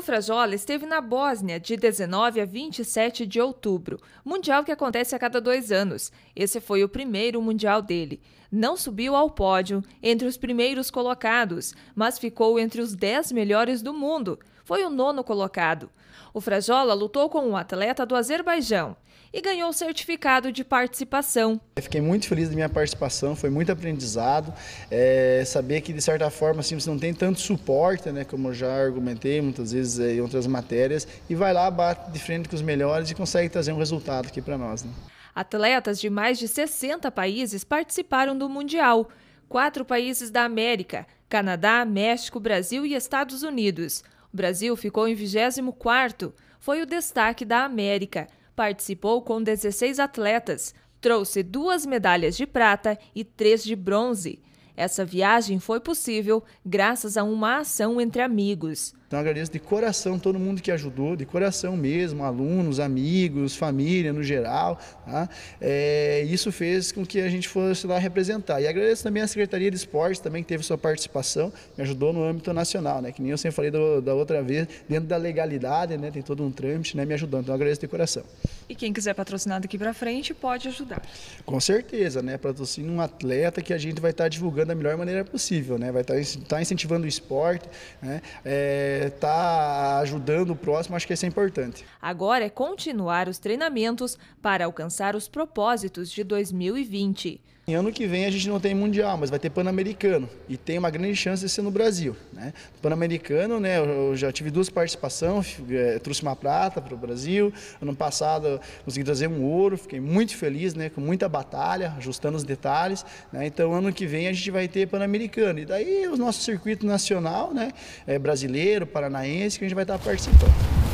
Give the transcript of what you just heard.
O Frajola esteve na Bósnia de 19 a 27 de outubro, mundial que acontece a cada dois anos. Esse foi o primeiro mundial dele. Não subiu ao pódio entre os primeiros colocados, mas ficou entre os 10 melhores do mundo foi o nono colocado. O Frajola lutou com um atleta do Azerbaijão e ganhou o certificado de participação. Eu fiquei muito feliz da minha participação, foi muito aprendizado. É, saber que, de certa forma, assim, você não tem tanto suporte, né, como eu já argumentei muitas vezes é, em outras matérias, e vai lá, bate de frente com os melhores e consegue trazer um resultado aqui para nós. Né? Atletas de mais de 60 países participaram do Mundial. Quatro países da América, Canadá, México, Brasil e Estados Unidos. O Brasil ficou em 24º, foi o destaque da América. Participou com 16 atletas, trouxe duas medalhas de prata e três de bronze. Essa viagem foi possível graças a uma ação entre amigos. Então agradeço de coração todo mundo que ajudou, de coração mesmo, alunos, amigos, família no geral. Tá? É, isso fez com que a gente fosse lá representar. E agradeço também à Secretaria de Esportes, também que teve sua participação, me ajudou no âmbito nacional, né? Que nem eu sempre falei do, da outra vez, dentro da legalidade, né? Tem todo um trâmite, né? Me ajudando. Então agradeço de coração. E quem quiser patrocinar daqui para frente pode ajudar. Com certeza, né? Patrocínio um atleta que a gente vai estar divulgando da melhor maneira possível, né? Vai estar, tá incentivando o esporte, né? É, está ajudando o próximo, acho que isso é importante. Agora é continuar os treinamentos para alcançar os propósitos de 2020. Em ano que vem a gente não tem mundial, mas vai ter pan-americano e tem uma grande chance de ser no Brasil. Né? Pan-americano, né? Eu já tive duas participações, é, trouxe uma prata para o Brasil. Ano passado consegui trazer um ouro, fiquei muito feliz, né? Com muita batalha, ajustando os detalhes. Né? Então ano que vem a gente vai ter pan-americano e daí o nosso circuito nacional, né? É brasileiro, Paranaense que a gente vai estar participando.